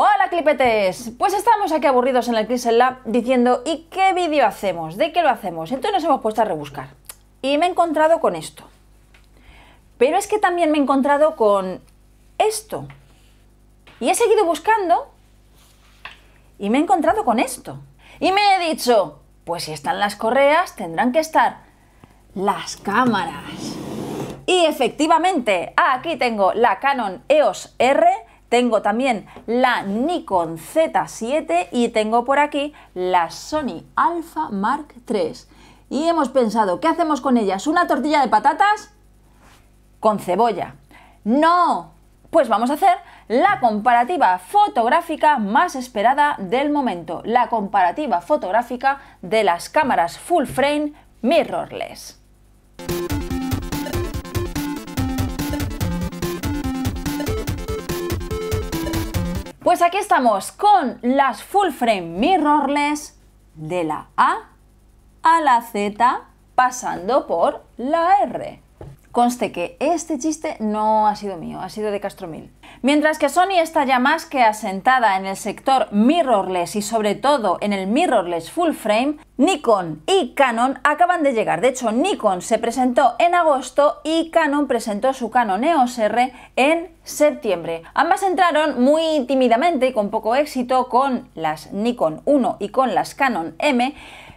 Hola clipetes, pues estamos aquí aburridos en el Crystal Lab diciendo ¿y qué vídeo hacemos? ¿De qué lo hacemos? Entonces nos hemos puesto a rebuscar y me he encontrado con esto. Pero es que también me he encontrado con esto. Y he seguido buscando y me he encontrado con esto. Y me he dicho, pues si están las correas tendrán que estar las cámaras. Y efectivamente, aquí tengo la Canon EOS R tengo también la Nikon Z7 y tengo por aquí la Sony Alpha Mark III. Y hemos pensado, ¿qué hacemos con ellas? ¿Una tortilla de patatas? Con cebolla. No, pues vamos a hacer la comparativa fotográfica más esperada del momento, la comparativa fotográfica de las cámaras full frame mirrorless. Pues aquí estamos con las full frame mirrorless de la A a la Z pasando por la R. Conste que este chiste no ha sido mío, ha sido de Castro Mientras que Sony está ya más que asentada en el sector mirrorless y sobre todo en el mirrorless full frame, Nikon y Canon acaban de llegar. De hecho, Nikon se presentó en agosto y Canon presentó su Canon EOS R en septiembre. Ambas entraron muy tímidamente y con poco éxito con las Nikon 1 y con las Canon M,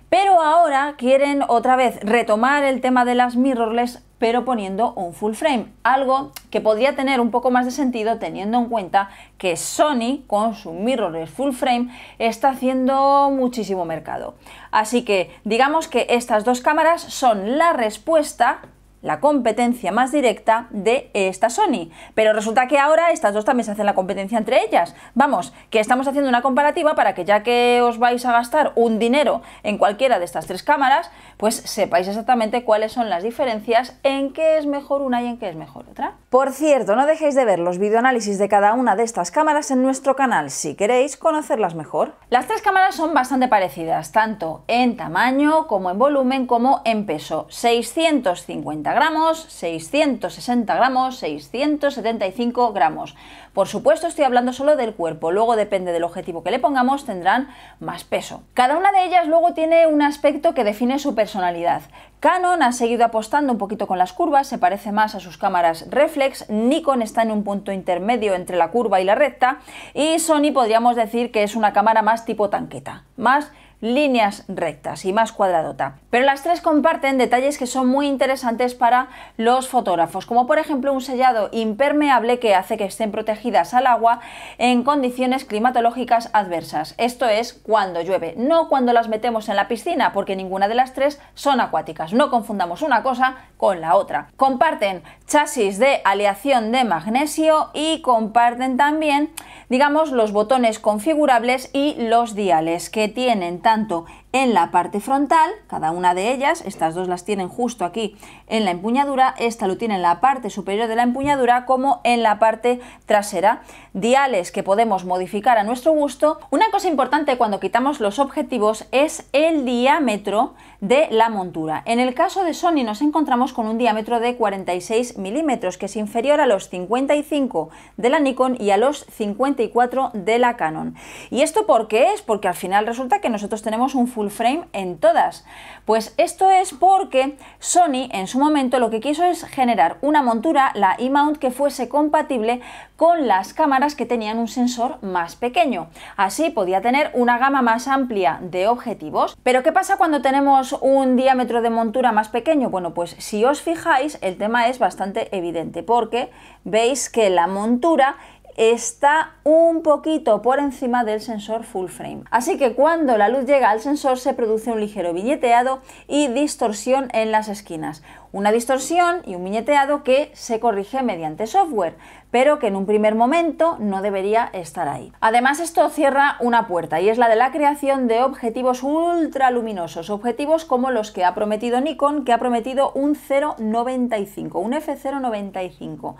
pero ahora quieren otra vez retomar el tema de las mirrorless pero poniendo un full frame, algo que podría tener un poco más de sentido teniendo en cuenta que Sony con su mirrorless full frame está haciendo muchísimo mercado. Así que digamos que estas dos cámaras son la respuesta la competencia más directa de esta Sony. Pero resulta que ahora estas dos también se hacen la competencia entre ellas. Vamos, que estamos haciendo una comparativa para que ya que os vais a gastar un dinero en cualquiera de estas tres cámaras, pues sepáis exactamente cuáles son las diferencias, en qué es mejor una y en qué es mejor otra. Por cierto, no dejéis de ver los videoanálisis de cada una de estas cámaras en nuestro canal si queréis conocerlas mejor. Las tres cámaras son bastante parecidas, tanto en tamaño como en volumen como en peso. 650 gramos, 660 gramos, 675 gramos. Por supuesto estoy hablando solo del cuerpo, luego depende del objetivo que le pongamos tendrán más peso. Cada una de ellas luego tiene un aspecto que define su personalidad. Canon ha seguido apostando un poquito con las curvas, se parece más a sus cámaras reflex, Nikon está en un punto intermedio entre la curva y la recta y Sony podríamos decir que es una cámara más tipo tanqueta, más líneas rectas y más cuadradota. Pero las tres comparten detalles que son muy interesantes para los fotógrafos, como por ejemplo un sellado impermeable que hace que estén protegidas al agua en condiciones climatológicas adversas. Esto es cuando llueve, no cuando las metemos en la piscina, porque ninguna de las tres son acuáticas. No confundamos una cosa con la otra. Comparten chasis de aleación de magnesio y comparten también, digamos, los botones configurables y los diales que tienen tanto, en la parte frontal, cada una de ellas, estas dos las tienen justo aquí en la empuñadura, esta lo tiene en la parte superior de la empuñadura como en la parte trasera, diales que podemos modificar a nuestro gusto. Una cosa importante cuando quitamos los objetivos es el diámetro de la montura. En el caso de Sony nos encontramos con un diámetro de 46 milímetros, que es inferior a los 55 de la Nikon y a los 54 de la Canon. ¿Y esto por qué es? Porque al final resulta que nosotros tenemos un frame en todas? Pues esto es porque Sony en su momento lo que quiso es generar una montura, la E-mount, que fuese compatible con las cámaras que tenían un sensor más pequeño. Así podía tener una gama más amplia de objetivos. Pero ¿qué pasa cuando tenemos un diámetro de montura más pequeño? Bueno, pues si os fijáis, el tema es bastante evidente porque veis que la montura está un poquito por encima del sensor full frame. Así que cuando la luz llega al sensor se produce un ligero viñeteado y distorsión en las esquinas. Una distorsión y un viñeteado que se corrige mediante software, pero que en un primer momento no debería estar ahí. Además, esto cierra una puerta y es la de la creación de objetivos ultra luminosos objetivos como los que ha prometido Nikon, que ha prometido un 0.95, un F0.95.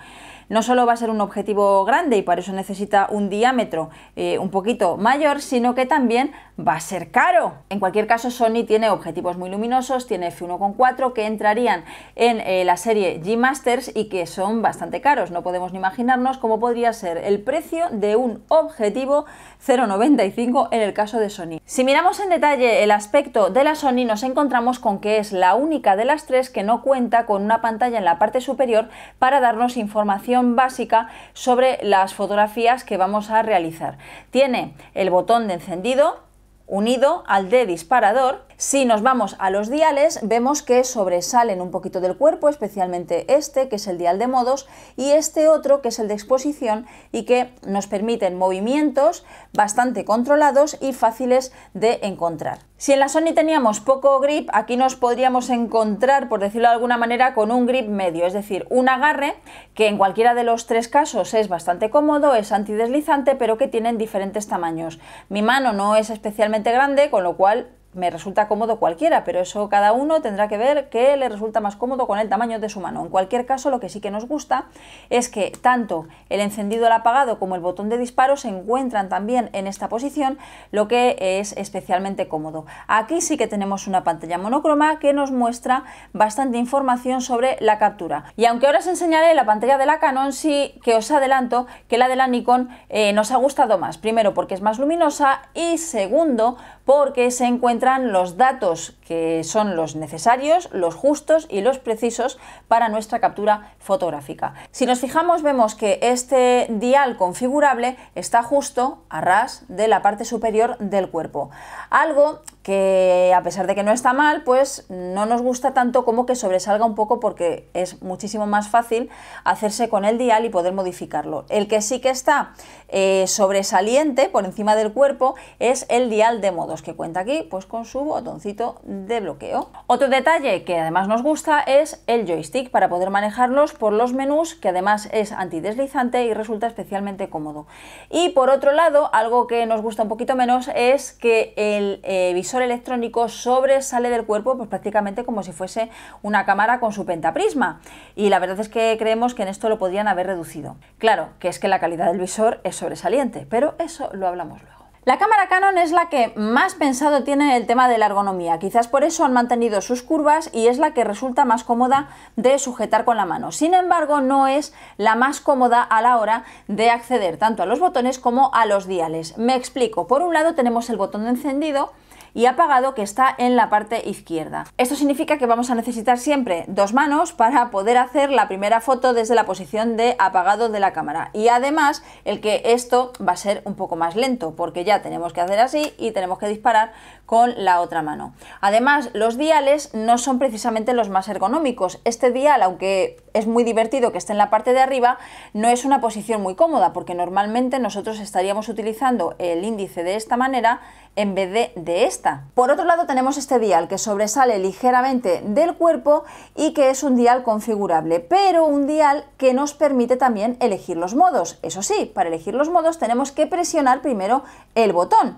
No solo va a ser un objetivo grande y para eso necesita un diámetro eh, un poquito mayor, sino que también va a ser caro. En cualquier caso, Sony tiene objetivos muy luminosos, tiene F1.4 que entrarían en eh, la serie G Masters y que son bastante caros, no podemos ni imaginar imaginarnos cómo podría ser el precio de un objetivo 0.95 en el caso de Sony. Si miramos en detalle el aspecto de la Sony nos encontramos con que es la única de las tres que no cuenta con una pantalla en la parte superior para darnos información básica sobre las fotografías que vamos a realizar. Tiene el botón de encendido unido al de disparador si nos vamos a los diales, vemos que sobresalen un poquito del cuerpo, especialmente este, que es el dial de modos, y este otro, que es el de exposición, y que nos permiten movimientos bastante controlados y fáciles de encontrar. Si en la Sony teníamos poco grip, aquí nos podríamos encontrar, por decirlo de alguna manera, con un grip medio, es decir, un agarre que en cualquiera de los tres casos es bastante cómodo, es antideslizante, pero que tienen diferentes tamaños. Mi mano no es especialmente grande, con lo cual me resulta cómodo cualquiera, pero eso cada uno tendrá que ver qué le resulta más cómodo con el tamaño de su mano. En cualquier caso, lo que sí que nos gusta es que tanto el encendido, el apagado como el botón de disparo se encuentran también en esta posición, lo que es especialmente cómodo. Aquí sí que tenemos una pantalla monocroma que nos muestra bastante información sobre la captura. Y aunque ahora os enseñaré la pantalla de la Canon, sí que os adelanto que la de la Nikon eh, nos ha gustado más. Primero porque es más luminosa y segundo porque se encuentra los datos que son los necesarios, los justos y los precisos para nuestra captura fotográfica. Si nos fijamos vemos que este dial configurable está justo a ras de la parte superior del cuerpo, algo que a pesar de que no está mal, pues no nos gusta tanto como que sobresalga un poco porque es muchísimo más fácil hacerse con el dial y poder modificarlo. El que sí que está eh, sobresaliente por encima del cuerpo es el dial de modos que cuenta aquí pues con su botoncito de bloqueo. Otro detalle que además nos gusta es el joystick para poder manejarlos por los menús, que además es antideslizante y resulta especialmente cómodo. Y por otro lado, algo que nos gusta un poquito menos es que el eh, visor electrónico sobresale del cuerpo, pues prácticamente como si fuese una cámara con su pentaprisma. Y la verdad es que creemos que en esto lo podrían haber reducido. Claro, que es que la calidad del visor es sobresaliente, pero eso lo hablamos luego. La cámara Canon es la que más pensado tiene el tema de la ergonomía, quizás por eso han mantenido sus curvas y es la que resulta más cómoda de sujetar con la mano. Sin embargo, no es la más cómoda a la hora de acceder tanto a los botones como a los diales. Me explico, por un lado tenemos el botón de encendido, y apagado que está en la parte izquierda. Esto significa que vamos a necesitar siempre dos manos para poder hacer la primera foto desde la posición de apagado de la cámara y además el que esto va a ser un poco más lento porque ya tenemos que hacer así y tenemos que disparar con la otra mano. Además los diales no son precisamente los más ergonómicos. Este dial aunque es muy divertido que esté en la parte de arriba, no es una posición muy cómoda porque normalmente nosotros estaríamos utilizando el índice de esta manera en vez de de esta por otro lado tenemos este dial que sobresale ligeramente del cuerpo y que es un dial configurable, pero un dial que nos permite también elegir los modos. Eso sí, para elegir los modos tenemos que presionar primero el botón,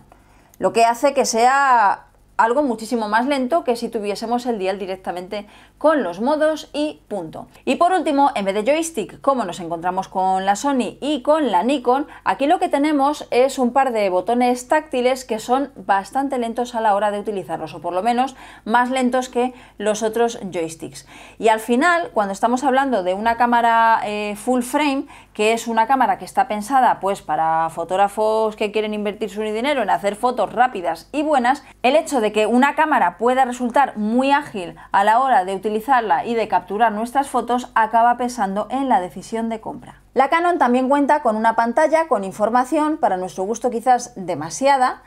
lo que hace que sea algo muchísimo más lento que si tuviésemos el dial directamente con los modos y punto. Y por último, en vez de joystick, como nos encontramos con la Sony y con la Nikon, aquí lo que tenemos es un par de botones táctiles que son bastante lentos a la hora de utilizarlos, o por lo menos más lentos que los otros joysticks. Y al final, cuando estamos hablando de una cámara eh, full frame, que es una cámara que está pensada pues para fotógrafos que quieren invertir su dinero en hacer fotos rápidas y buenas, el hecho de que una cámara pueda resultar muy ágil a la hora de utilizar utilizarla y de capturar nuestras fotos acaba pesando en la decisión de compra. La Canon también cuenta con una pantalla con información, para nuestro gusto quizás demasiada,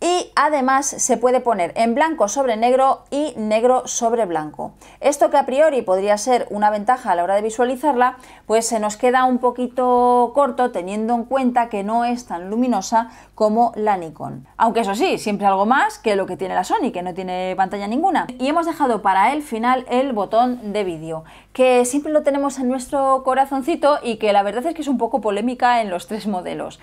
y además se puede poner en blanco sobre negro y negro sobre blanco. Esto que a priori podría ser una ventaja a la hora de visualizarla, pues se nos queda un poquito corto teniendo en cuenta que no es tan luminosa como la Nikon. Aunque eso sí, siempre algo más que lo que tiene la Sony, que no tiene pantalla ninguna. Y hemos dejado para el final el botón de vídeo, que siempre lo tenemos en nuestro corazoncito y que la verdad es que es un poco polémica en los tres modelos.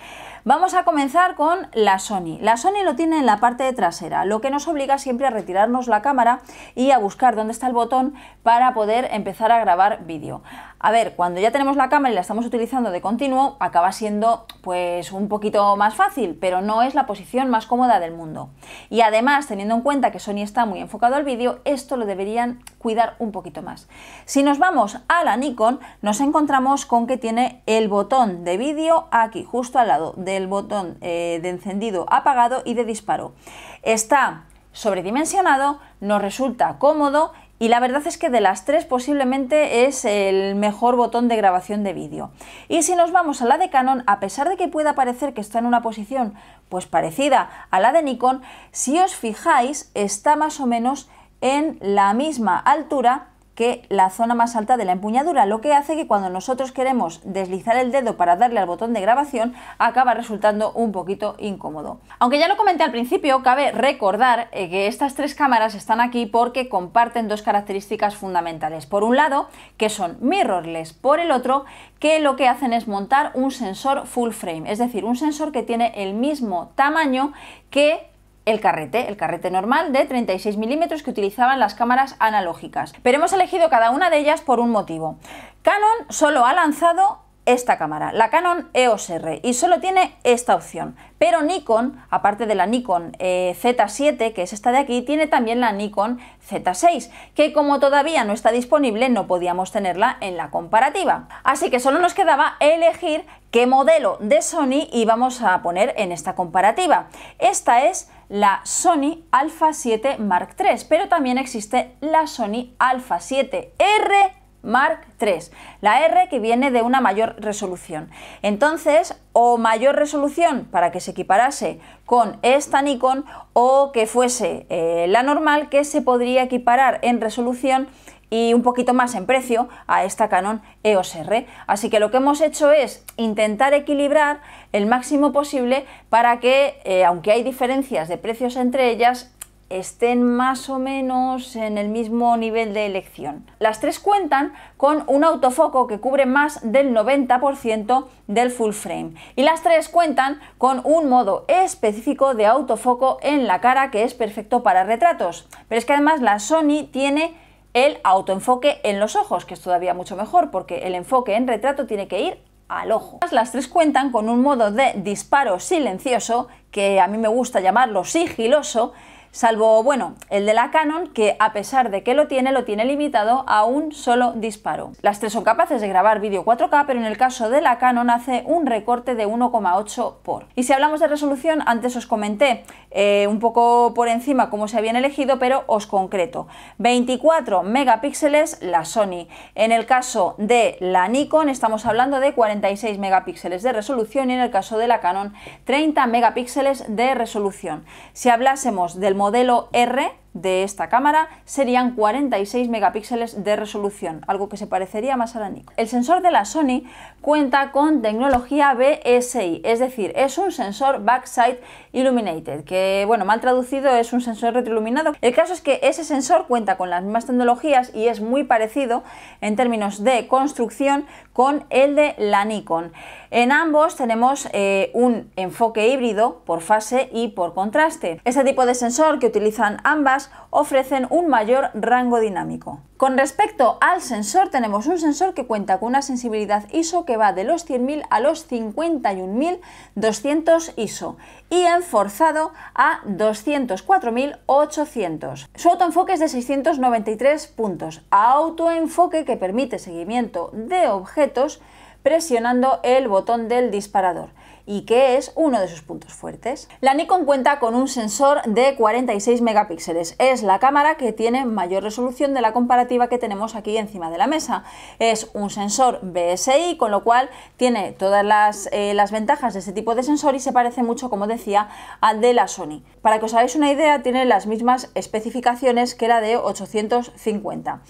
Vamos a comenzar con la Sony. La Sony lo tiene en la parte trasera, lo que nos obliga siempre a retirarnos la cámara y a buscar dónde está el botón para poder empezar a grabar vídeo a ver, cuando ya tenemos la cámara y la estamos utilizando de continuo, acaba siendo pues un poquito más fácil, pero no es la posición más cómoda del mundo. Y además, teniendo en cuenta que Sony está muy enfocado al vídeo, esto lo deberían cuidar un poquito más. Si nos vamos a la Nikon, nos encontramos con que tiene el botón de vídeo aquí, justo al lado del botón eh, de encendido, apagado y de disparo. Está sobredimensionado, nos resulta cómodo y la verdad es que de las tres posiblemente es el mejor botón de grabación de vídeo. Y si nos vamos a la de Canon, a pesar de que pueda parecer que está en una posición pues parecida a la de Nikon, si os fijáis está más o menos en la misma altura que la zona más alta de la empuñadura, lo que hace que cuando nosotros queremos deslizar el dedo para darle al botón de grabación, acaba resultando un poquito incómodo. Aunque ya lo comenté al principio, cabe recordar eh, que estas tres cámaras están aquí porque comparten dos características fundamentales. Por un lado, que son mirrorless, por el otro, que lo que hacen es montar un sensor full frame, es decir, un sensor que tiene el mismo tamaño que el carrete, el carrete normal de 36 milímetros que utilizaban las cámaras analógicas. Pero hemos elegido cada una de ellas por un motivo. Canon solo ha lanzado esta cámara, la Canon EOS R, y solo tiene esta opción. Pero Nikon, aparte de la Nikon eh, Z7, que es esta de aquí, tiene también la Nikon Z6, que como todavía no está disponible, no podíamos tenerla en la comparativa. Así que solo nos quedaba elegir qué modelo de Sony íbamos a poner en esta comparativa. Esta es la Sony Alpha 7 Mark III, pero también existe la Sony Alpha 7R Mark III. La R que viene de una mayor resolución. Entonces, o mayor resolución para que se equiparase con esta Nikon o que fuese eh, la normal que se podría equiparar en resolución y un poquito más en precio a esta Canon EOS R. Así que lo que hemos hecho es intentar equilibrar el máximo posible para que, eh, aunque hay diferencias de precios entre ellas, estén más o menos en el mismo nivel de elección. Las tres cuentan con un autofoco que cubre más del 90% del full frame y las tres cuentan con un modo específico de autofoco en la cara que es perfecto para retratos. Pero es que además la Sony tiene el autoenfoque en los ojos, que es todavía mucho mejor porque el enfoque en retrato tiene que ir al ojo. Las tres cuentan con un modo de disparo silencioso, que a mí me gusta llamarlo sigiloso, Salvo, bueno, el de la Canon, que a pesar de que lo tiene, lo tiene limitado a un solo disparo. Las tres son capaces de grabar vídeo 4K, pero en el caso de la Canon hace un recorte de 1,8 por. Y si hablamos de resolución, antes os comenté eh, un poco por encima cómo se habían elegido, pero os concreto. 24 megapíxeles la Sony. En el caso de la Nikon estamos hablando de 46 megapíxeles de resolución y en el caso de la Canon 30 megapíxeles de resolución. Si hablásemos del modelo R de esta cámara serían 46 megapíxeles de resolución, algo que se parecería más a la Nikon. El sensor de la Sony cuenta con tecnología BSI, es decir, es un sensor Backside Illuminated, que bueno, mal traducido es un sensor retroiluminado. El caso es que ese sensor cuenta con las mismas tecnologías y es muy parecido en términos de construcción con el de la Nikon. En ambos tenemos eh, un enfoque híbrido por fase y por contraste. Este tipo de sensor que utilizan ambas ofrecen un mayor rango dinámico. Con respecto al sensor, tenemos un sensor que cuenta con una sensibilidad ISO que va de los 100.000 a los 51.200 ISO y en forzado a 204.800. Su autoenfoque es de 693 puntos, autoenfoque que permite seguimiento de objetos presionando el botón del disparador y que es uno de sus puntos fuertes. La Nikon cuenta con un sensor de 46 megapíxeles. Es la cámara que tiene mayor resolución de la comparativa que tenemos aquí encima de la mesa. Es un sensor BSI, con lo cual tiene todas las, eh, las ventajas de este tipo de sensor y se parece mucho, como decía, al de la Sony. Para que os hagáis una idea, tiene las mismas especificaciones que la de 850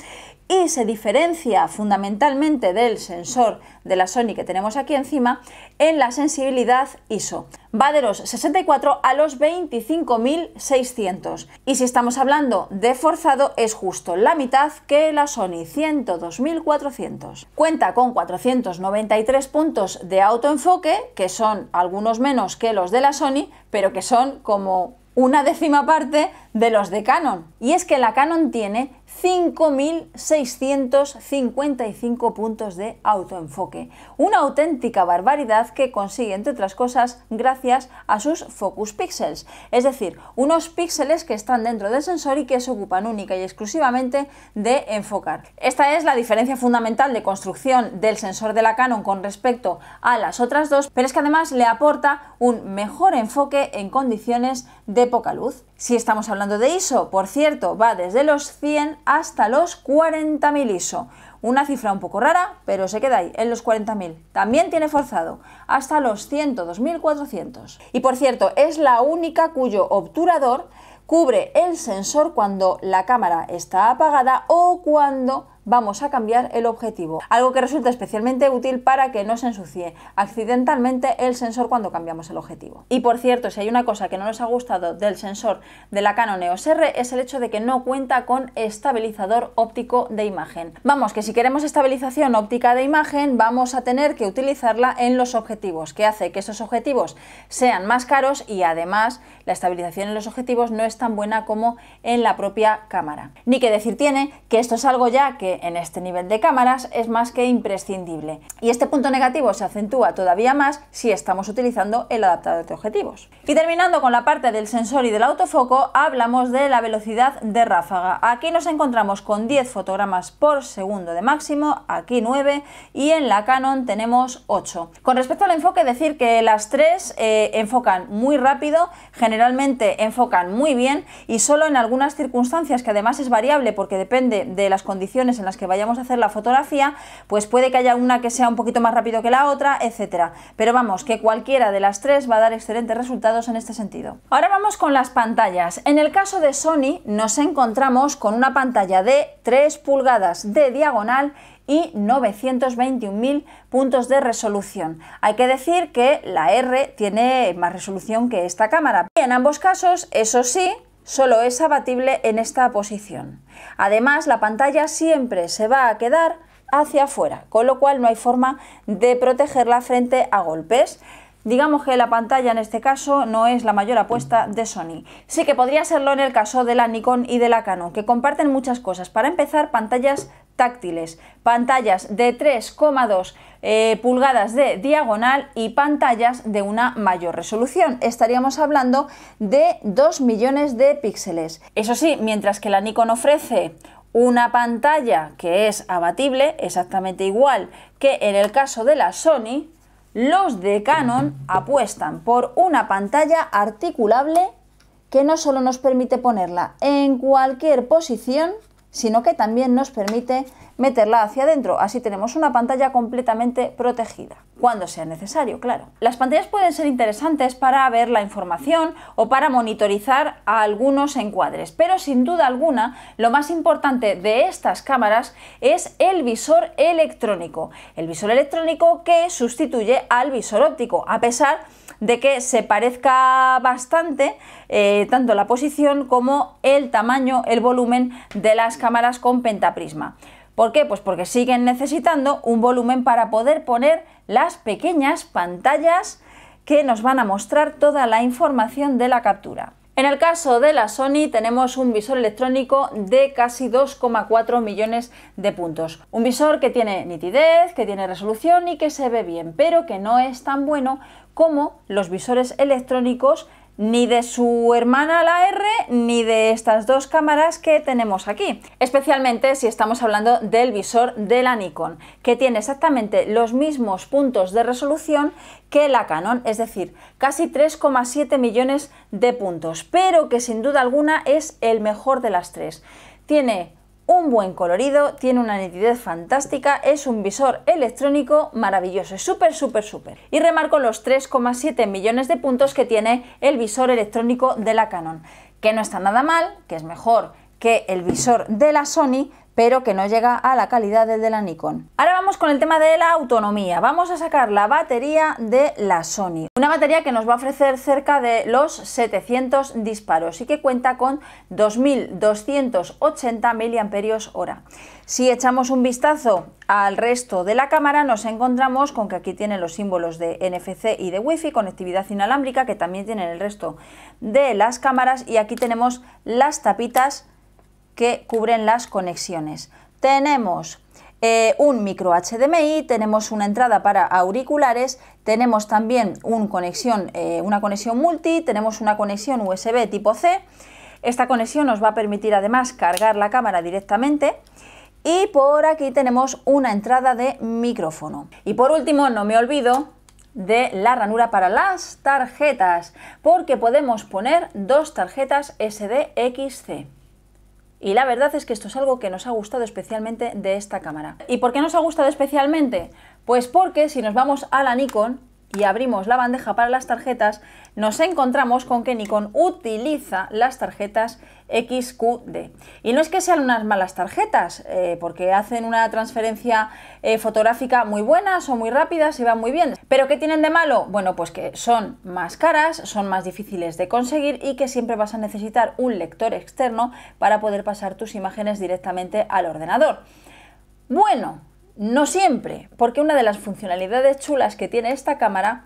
y se diferencia fundamentalmente del sensor de la Sony que tenemos aquí encima en la sensibilidad ISO. Va de los 64 a los 25.600 y si estamos hablando de forzado es justo la mitad que la Sony 102.400. Cuenta con 493 puntos de autoenfoque que son algunos menos que los de la Sony pero que son como una décima parte de los de Canon. Y es que la Canon tiene 5.655 puntos de autoenfoque. Una auténtica barbaridad que consigue, entre otras cosas, gracias a sus focus pixels, es decir, unos píxeles que están dentro del sensor y que se ocupan única y exclusivamente de enfocar. Esta es la diferencia fundamental de construcción del sensor de la Canon con respecto a las otras dos, pero es que además le aporta un mejor enfoque en condiciones de poca luz. Si estamos hablando de ISO, por cierto, va desde los 100 hasta los 40.000 ISO. Una cifra un poco rara, pero se queda ahí, en los 40.000. También tiene forzado, hasta los 102.400. Y por cierto, es la única cuyo obturador cubre el sensor cuando la cámara está apagada o cuando vamos a cambiar el objetivo, algo que resulta especialmente útil para que no se ensucie accidentalmente el sensor cuando cambiamos el objetivo. Y por cierto, si hay una cosa que no nos ha gustado del sensor de la Canon EOS R es el hecho de que no cuenta con estabilizador óptico de imagen. Vamos, que si queremos estabilización óptica de imagen vamos a tener que utilizarla en los objetivos, que hace que esos objetivos sean más caros y además la estabilización en los objetivos no es tan buena como en la propia cámara. Ni que decir tiene que esto es algo ya que en este nivel de cámaras es más que imprescindible. Y este punto negativo se acentúa todavía más si estamos utilizando el adaptador de objetivos. Y terminando con la parte del sensor y del autofoco, hablamos de la velocidad de ráfaga. Aquí nos encontramos con 10 fotogramas por segundo de máximo, aquí 9 y en la Canon tenemos 8. Con respecto al enfoque, decir que las tres eh, enfocan muy rápido, generalmente enfocan muy bien y solo en algunas circunstancias que además es variable porque depende de las condiciones en las que vayamos a hacer la fotografía, pues puede que haya una que sea un poquito más rápido que la otra, etcétera. Pero vamos, que cualquiera de las tres va a dar excelentes resultados en este sentido. Ahora vamos con las pantallas. En el caso de Sony nos encontramos con una pantalla de 3 pulgadas de diagonal y 921.000 puntos de resolución. Hay que decir que la R tiene más resolución que esta cámara. Y en ambos casos, eso sí, solo es abatible en esta posición. Además, la pantalla siempre se va a quedar hacia afuera, con lo cual no hay forma de protegerla frente a golpes. Digamos que la pantalla en este caso no es la mayor apuesta de Sony. Sí que podría serlo en el caso de la Nikon y de la Canon, que comparten muchas cosas. Para empezar, pantallas táctiles, pantallas de 3,2 eh, pulgadas de diagonal y pantallas de una mayor resolución. Estaríamos hablando de 2 millones de píxeles. Eso sí, mientras que la Nikon ofrece una pantalla que es abatible, exactamente igual que en el caso de la Sony, los de Canon apuestan por una pantalla articulable que no solo nos permite ponerla en cualquier posición, sino que también nos permite meterla hacia adentro. Así tenemos una pantalla completamente protegida, cuando sea necesario, claro. Las pantallas pueden ser interesantes para ver la información o para monitorizar a algunos encuadres, pero sin duda alguna lo más importante de estas cámaras es el visor electrónico. El visor electrónico que sustituye al visor óptico, a pesar de que se parezca bastante eh, tanto la posición como el tamaño, el volumen de las cámaras con pentaprisma. ¿Por qué? Pues porque siguen necesitando un volumen para poder poner las pequeñas pantallas que nos van a mostrar toda la información de la captura. En el caso de la Sony tenemos un visor electrónico de casi 2,4 millones de puntos. Un visor que tiene nitidez, que tiene resolución y que se ve bien, pero que no es tan bueno como los visores electrónicos ni de su hermana la R ni de estas dos cámaras que tenemos aquí, especialmente si estamos hablando del visor de la Nikon, que tiene exactamente los mismos puntos de resolución que la Canon, es decir, casi 3,7 millones de puntos, pero que sin duda alguna es el mejor de las tres. Tiene un buen colorido, tiene una nitidez fantástica, es un visor electrónico maravilloso, es súper, súper, súper. Y remarco los 3,7 millones de puntos que tiene el visor electrónico de la Canon, que no está nada mal, que es mejor que el visor de la Sony, pero que no llega a la calidad del de la Nikon. Ahora vamos con el tema de la autonomía. Vamos a sacar la batería de la Sony. Una batería que nos va a ofrecer cerca de los 700 disparos y que cuenta con 2280 mAh. Si echamos un vistazo al resto de la cámara nos encontramos con que aquí tienen los símbolos de NFC y de Wi-Fi, conectividad inalámbrica que también tienen el resto de las cámaras y aquí tenemos las tapitas que cubren las conexiones. Tenemos eh, un micro HDMI, tenemos una entrada para auriculares, tenemos también conexión, eh, una conexión multi, tenemos una conexión USB tipo C. Esta conexión nos va a permitir además cargar la cámara directamente. Y por aquí tenemos una entrada de micrófono. Y por último, no me olvido de la ranura para las tarjetas, porque podemos poner dos tarjetas SDXC. Y la verdad es que esto es algo que nos ha gustado especialmente de esta cámara. ¿Y por qué nos ha gustado especialmente? Pues porque si nos vamos a la Nikon, y abrimos la bandeja para las tarjetas, nos encontramos con que Nikon utiliza las tarjetas XQD. Y no es que sean unas malas tarjetas, eh, porque hacen una transferencia eh, fotográfica muy buena, son muy rápidas y van muy bien. ¿Pero qué tienen de malo? Bueno, pues que son más caras, son más difíciles de conseguir y que siempre vas a necesitar un lector externo para poder pasar tus imágenes directamente al ordenador. Bueno, no siempre, porque una de las funcionalidades chulas que tiene esta cámara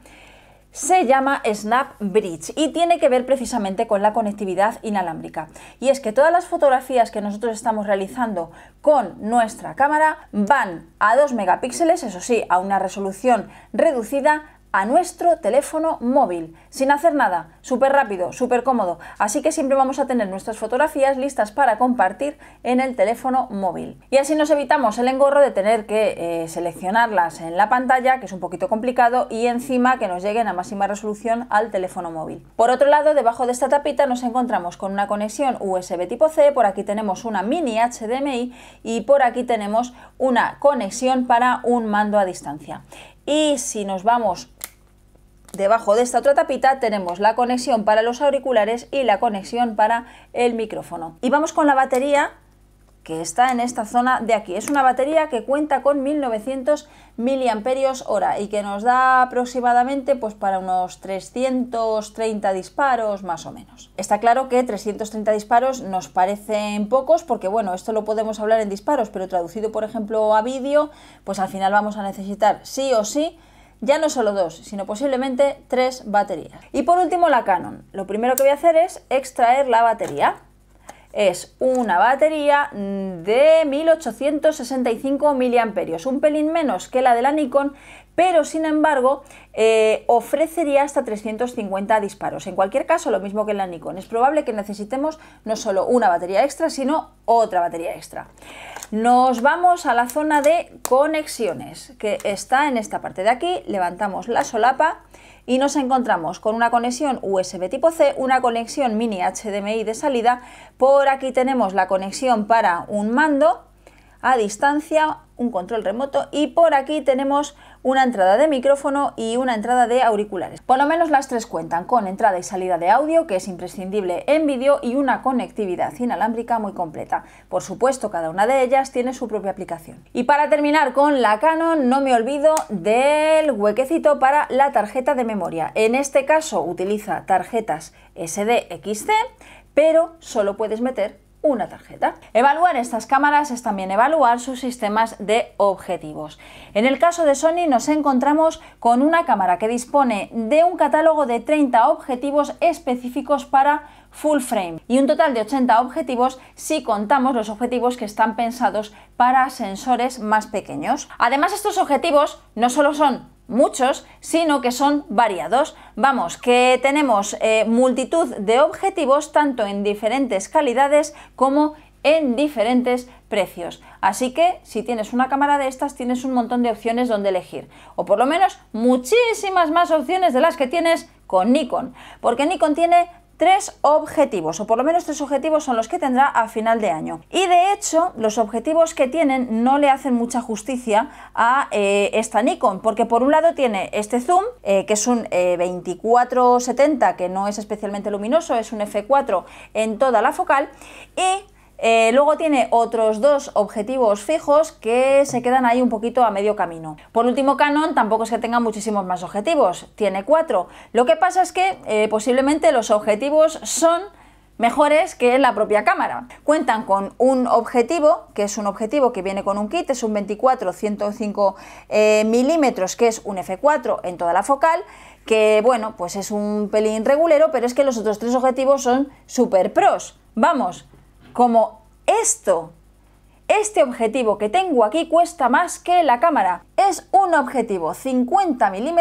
se llama Snap Bridge y tiene que ver precisamente con la conectividad inalámbrica. Y es que todas las fotografías que nosotros estamos realizando con nuestra cámara van a 2 megapíxeles, eso sí, a una resolución reducida a nuestro teléfono móvil, sin hacer nada, súper rápido, súper cómodo. Así que siempre vamos a tener nuestras fotografías listas para compartir en el teléfono móvil. Y así nos evitamos el engorro de tener que eh, seleccionarlas en la pantalla, que es un poquito complicado, y encima que nos lleguen a máxima resolución al teléfono móvil. Por otro lado, debajo de esta tapita nos encontramos con una conexión USB tipo C, por aquí tenemos una mini HDMI y por aquí tenemos una conexión para un mando a distancia. Y si nos vamos Debajo de esta otra tapita tenemos la conexión para los auriculares y la conexión para el micrófono. Y vamos con la batería que está en esta zona de aquí. Es una batería que cuenta con 1900 mAh y que nos da aproximadamente pues para unos 330 disparos más o menos. Está claro que 330 disparos nos parecen pocos porque bueno, esto lo podemos hablar en disparos, pero traducido por ejemplo a vídeo, pues al final vamos a necesitar sí o sí ya no solo dos, sino posiblemente tres baterías. Y por último la Canon. Lo primero que voy a hacer es extraer la batería. Es una batería de 1865 mAh, un pelín menos que la de la Nikon, pero sin embargo eh, ofrecería hasta 350 disparos. En cualquier caso, lo mismo que en la Nikon, es probable que necesitemos no solo una batería extra, sino otra batería extra. Nos vamos a la zona de conexiones, que está en esta parte de aquí. Levantamos la solapa y nos encontramos con una conexión USB tipo C, una conexión mini HDMI de salida. Por aquí tenemos la conexión para un mando a distancia un control remoto y por aquí tenemos una entrada de micrófono y una entrada de auriculares. Por lo menos las tres cuentan con entrada y salida de audio, que es imprescindible en vídeo, y una conectividad inalámbrica muy completa. Por supuesto, cada una de ellas tiene su propia aplicación. Y para terminar con la Canon, no me olvido del huequecito para la tarjeta de memoria. En este caso utiliza tarjetas SDXC, pero solo puedes meter una tarjeta. Evaluar estas cámaras es también evaluar sus sistemas de objetivos. En el caso de Sony nos encontramos con una cámara que dispone de un catálogo de 30 objetivos específicos para full frame y un total de 80 objetivos si contamos los objetivos que están pensados para sensores más pequeños. Además estos objetivos no solo son muchos, sino que son variados. Vamos, que tenemos eh, multitud de objetivos tanto en diferentes calidades como en diferentes precios. Así que si tienes una cámara de estas, tienes un montón de opciones donde elegir. O por lo menos muchísimas más opciones de las que tienes con Nikon. Porque Nikon tiene tres objetivos, o por lo menos tres objetivos son los que tendrá a final de año. Y de hecho, los objetivos que tienen no le hacen mucha justicia a eh, esta Nikon, porque por un lado tiene este zoom, eh, que es un 2470, eh, 24 que no es especialmente luminoso, es un f4 en toda la focal, y eh, luego tiene otros dos objetivos fijos que se quedan ahí un poquito a medio camino. Por último, Canon tampoco es que tenga muchísimos más objetivos, tiene cuatro. Lo que pasa es que eh, posiblemente los objetivos son mejores que la propia cámara. Cuentan con un objetivo, que es un objetivo que viene con un kit, es un 24-105 mm eh, milímetros, que es un f4 en toda la focal, que bueno, pues es un pelín regulero, pero es que los otros tres objetivos son super pros. Vamos, como esto, este objetivo que tengo aquí cuesta más que la cámara. Es un objetivo 50 mm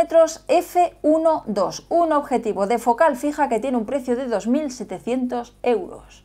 f1.2, un objetivo de focal fija que tiene un precio de 2.700 euros.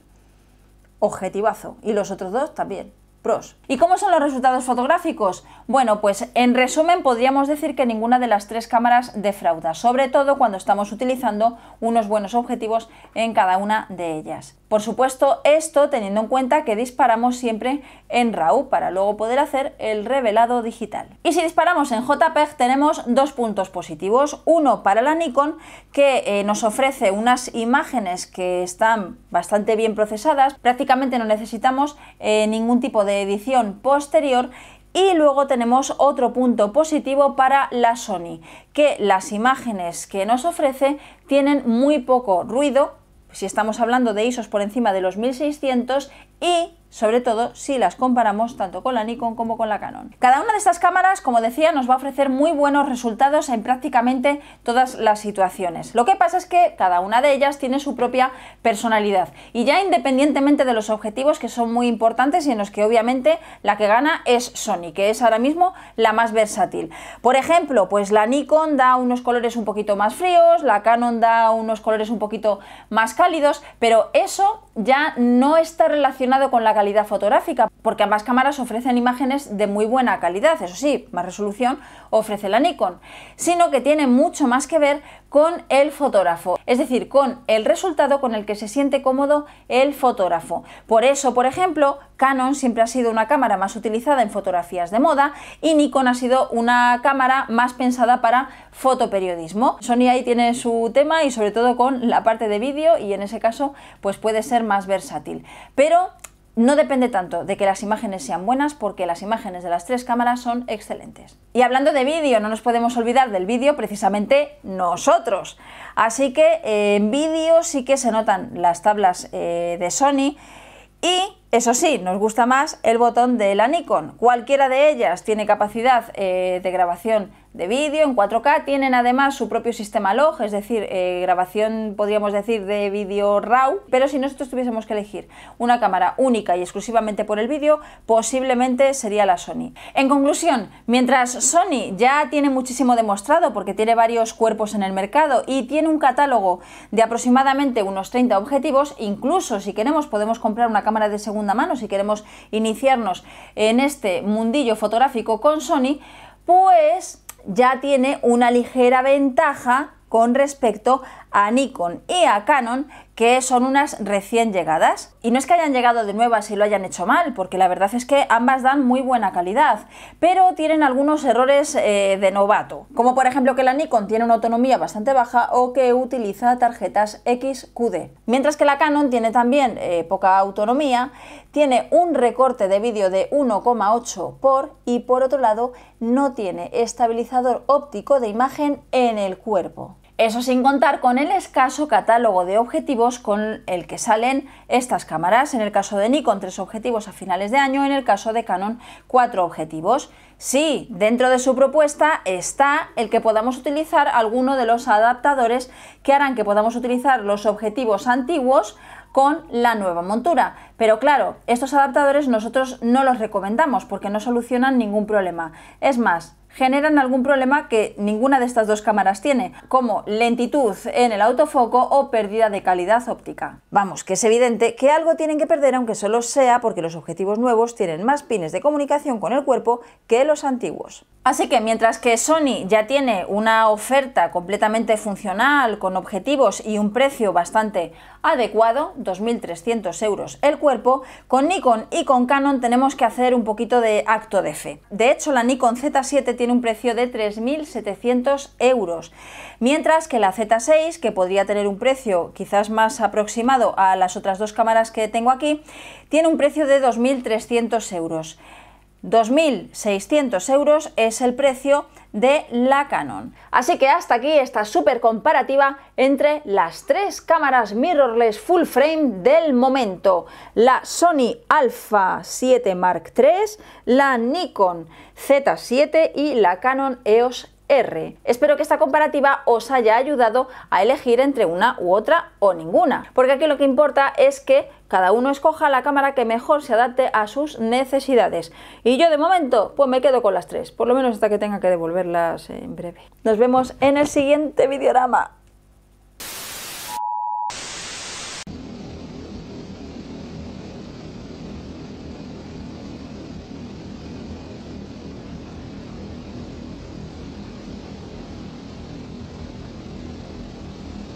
Objetivazo. Y los otros dos también. Pros. ¿Y cómo son los resultados fotográficos? Bueno, pues en resumen podríamos decir que ninguna de las tres cámaras defrauda, sobre todo cuando estamos utilizando unos buenos objetivos en cada una de ellas. Por supuesto, esto teniendo en cuenta que disparamos siempre en RAW para luego poder hacer el revelado digital. Y si disparamos en JPEG tenemos dos puntos positivos. Uno para la Nikon que eh, nos ofrece unas imágenes que están bastante bien procesadas, prácticamente no necesitamos eh, ningún tipo de edición posterior y luego tenemos otro punto positivo para la Sony, que las imágenes que nos ofrece tienen muy poco ruido si estamos hablando de ISOs por encima de los 1600 y sobre todo si las comparamos tanto con la Nikon como con la Canon. Cada una de estas cámaras, como decía, nos va a ofrecer muy buenos resultados en prácticamente todas las situaciones. Lo que pasa es que cada una de ellas tiene su propia personalidad y ya independientemente de los objetivos que son muy importantes y en los que obviamente la que gana es Sony, que es ahora mismo la más versátil. Por ejemplo, pues la Nikon da unos colores un poquito más fríos, la Canon da unos colores un poquito más cálidos, pero eso ya no está relacionado con la calidad fotográfica, porque ambas cámaras ofrecen imágenes de muy buena calidad, eso sí, más resolución ofrece la Nikon, sino que tiene mucho más que ver con el fotógrafo, es decir, con el resultado con el que se siente cómodo el fotógrafo. Por eso, por ejemplo, Canon siempre ha sido una cámara más utilizada en fotografías de moda y Nikon ha sido una cámara más pensada para fotoperiodismo. Sony ahí tiene su tema y sobre todo con la parte de vídeo y en ese caso pues puede ser más versátil. Pero no depende tanto de que las imágenes sean buenas porque las imágenes de las tres cámaras son excelentes. Y hablando de vídeo, no nos podemos olvidar del vídeo precisamente nosotros. Así que eh, en vídeo sí que se notan las tablas eh, de Sony y eso sí, nos gusta más el botón de la Nikon. Cualquiera de ellas tiene capacidad eh, de grabación de vídeo en 4K. Tienen además su propio sistema log, es decir, eh, grabación, podríamos decir, de vídeo RAW. Pero si nosotros tuviésemos que elegir una cámara única y exclusivamente por el vídeo, posiblemente sería la Sony. En conclusión, mientras Sony ya tiene muchísimo demostrado porque tiene varios cuerpos en el mercado y tiene un catálogo de aproximadamente unos 30 objetivos, incluso si queremos podemos comprar una cámara de segunda mano, si queremos iniciarnos en este mundillo fotográfico con Sony, pues ya tiene una ligera ventaja con respecto a Nikon y a Canon que son unas recién llegadas. Y no es que hayan llegado de nuevas y lo hayan hecho mal, porque la verdad es que ambas dan muy buena calidad, pero tienen algunos errores eh, de novato, como por ejemplo que la Nikon tiene una autonomía bastante baja o que utiliza tarjetas XQD. Mientras que la Canon tiene también eh, poca autonomía, tiene un recorte de vídeo de 1,8 por y por otro lado no tiene estabilizador óptico de imagen en el cuerpo. Eso sin contar con el escaso catálogo de objetivos con el que salen estas cámaras, en el caso de Nikon tres objetivos a finales de año, en el caso de Canon cuatro objetivos. Sí, dentro de su propuesta está el que podamos utilizar alguno de los adaptadores que harán que podamos utilizar los objetivos antiguos con la nueva montura. Pero claro, estos adaptadores nosotros no los recomendamos porque no solucionan ningún problema. Es más, generan algún problema que ninguna de estas dos cámaras tiene, como lentitud en el autofoco o pérdida de calidad óptica. Vamos, que es evidente que algo tienen que perder aunque solo sea porque los objetivos nuevos tienen más pines de comunicación con el cuerpo que los antiguos. Así que mientras que Sony ya tiene una oferta completamente funcional, con objetivos y un precio bastante adecuado, 2.300 euros el cuerpo, con Nikon y con Canon tenemos que hacer un poquito de acto de fe. De hecho, la Nikon Z7 tiene un precio de 3.700 euros, mientras que la Z6, que podría tener un precio quizás más aproximado a las otras dos cámaras que tengo aquí, tiene un precio de 2.300 euros. 2.600 euros es el precio de la Canon. Así que hasta aquí esta súper comparativa entre las tres cámaras mirrorless full frame del momento. La Sony Alpha 7 Mark III, la Nikon Z7 y la Canon EOS Espero que esta comparativa os haya ayudado a elegir entre una u otra o ninguna, porque aquí lo que importa es que cada uno escoja la cámara que mejor se adapte a sus necesidades. Y yo de momento, pues me quedo con las tres, por lo menos hasta que tenga que devolverlas en breve. Nos vemos en el siguiente videorama.